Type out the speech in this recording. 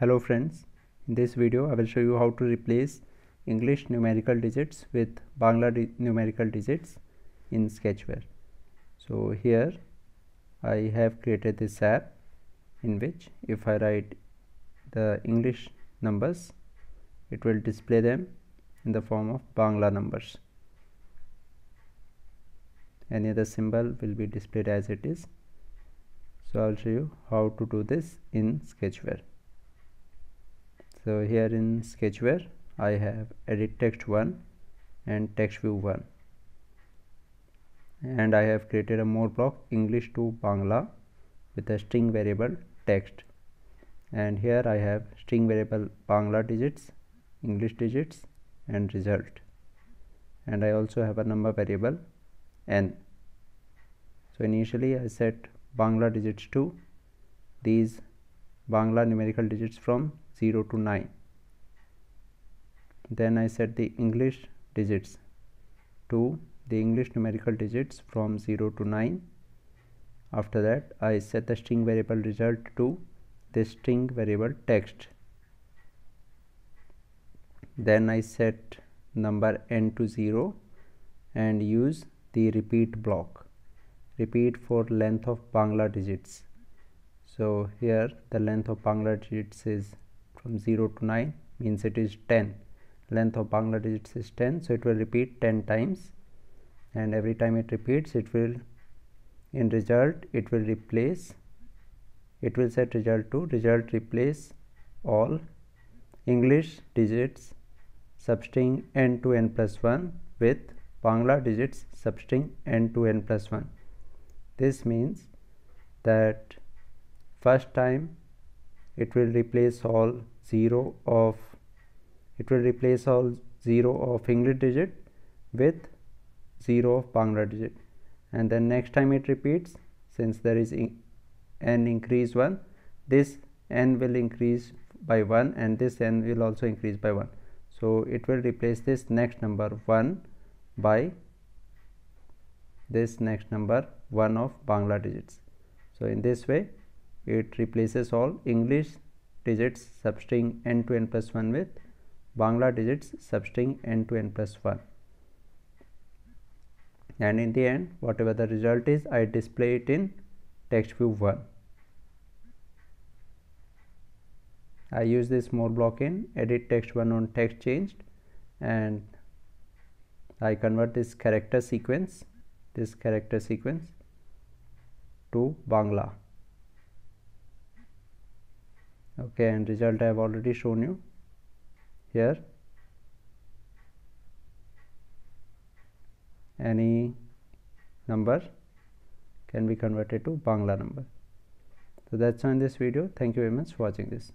Hello friends, in this video I will show you how to replace English numerical digits with Bangla numerical digits in Sketchware. So here I have created this app in which if I write the English numbers it will display them in the form of Bangla numbers. Any other symbol will be displayed as it is. So I will show you how to do this in Sketchware so here in sketchware I have edit text 1 and text view 1 and I have created a more block English to Bangla with a string variable text and here I have string variable Bangla digits English digits and result and I also have a number variable n so initially I set Bangla digits to these Bangla numerical digits from 0 to 9 then I set the English digits to the English numerical digits from 0 to 9 after that I set the string variable result to the string variable text then I set number n to 0 and use the repeat block repeat for length of Bangla digits so here the length of Bangla digits is from 0 to 9 means it is 10 length of Bangla digits is 10 so it will repeat 10 times and every time it repeats it will in result it will replace it will set result to result replace all English digits substring n to n plus 1 with Bangla digits substring n to n plus 1 this means that first time it will replace all 0 of it will replace all 0 of English digit with 0 of Bangla digit and then next time it repeats since there is in, n increase 1 this n will increase by 1 and this n will also increase by 1 so it will replace this next number 1 by this next number 1 of Bangla digits so in this way it replaces all English digits substring n to n plus 1 with Bangla digits substring n to n plus 1 and in the end whatever the result is I display it in text view 1. I use this more block in edit text 1 on text changed and I convert this character sequence this character sequence to Bangla okay and result I have already shown you here any number can be converted to Bangla number so that's all in this video thank you very much for watching this